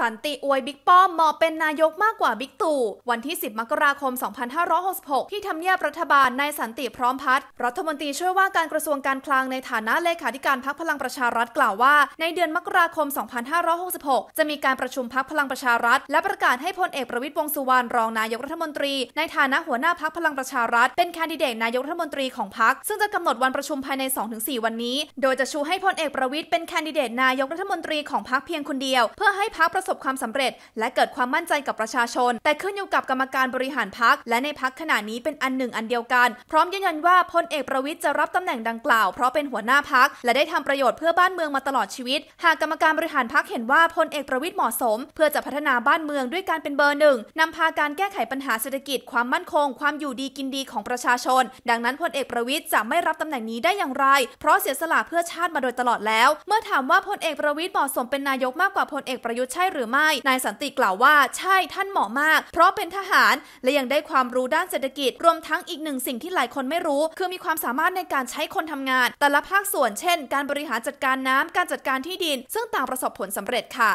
สันติอวยบิ๊กป้อมเหมาะเป็นนายกมากกว่าบิ๊กตู่ วันที่ 10 มกราคม 2566ที่ทำเนียบรัฐบาลนายสันติพร้อมพัฒน์รัฐมนตรีช่วยว่าการกระทรวงการคลังในฐานะเลขาธิการพักพลังประชารัฐกล่าวว่าในเดือนมกราคม 2566จะมีการประชุมพักพลังประชารัฐและประกาศให้พลเอกประวิตรวงสุวรรณรองนายกรัฐมนตรี ในฐานะหัวหน้าพักพลังประชารัฐเป็นแคนดิเดตนายกรัฐมนตรีของพักซึ่งจะกำหนดวันประชุมภายใน 2-4 วันนี้ โดยจะชูให้พลเอกประวิตรเป็นแคนดิเดตนายกรัฐมนตรีของพักเพียงคนเดียว เพื่อให้พักประสสบความสำเร็จและเกิดความมั่นใจกับประชาชน แต่ขึ้นอยู่กับกรรมการบริหารพักและในพักขณะนี้เป็นอันหนึ่งอันเดียวกัน พร้อมยืนยันว่าพลเอกประวิทย์จะรับตำแหน่งดังกล่าวเพราะเป็นหัวหน้าพักและได้ทำประโยชน์เพื่อบ้านเมืองมาตลอดชีวิต หากกรรมการบริหารพักเห็นว่าพลเอกประวิทย์เหมาะสม เพื่อจะพัฒนาบ้านเมืองด้วยการเป็นเบอร์หนึ่งนำพาการแก้ไขปัญหาเศรษฐกิจความมั่นคงความอยู่ดีกินดีของประชาชน ดังนั้นพลเอกประวิทย์จะไม่รับตำแหน่งนี้ได้อย่างไร เพราะเสียสละเพื่อชาติมาโดยตลอดแล้ว เมื่อถามว่าพลเอกประวิทย์เหมาะสม เป็นนายกมากกว่าพลเอกประยุทธ์ใช่หรือือไม่นายสันติกล่าวว่าใช่ท่านเหมาะมาก เพราะเป็นทหารและยังได้ความรู้ด้านเศรษฐกิจรวมทั้งอีกหนึ่งสิ่งที่หลายคนไม่รู้ คือมีความสามารถในการใช้คนทำงาน แต่ละภาคส่วนเช่น การบริหารจัดการน้ำการจัดการที่ดิน ซึ่งต่างประสบผลสำเร็จค่ะ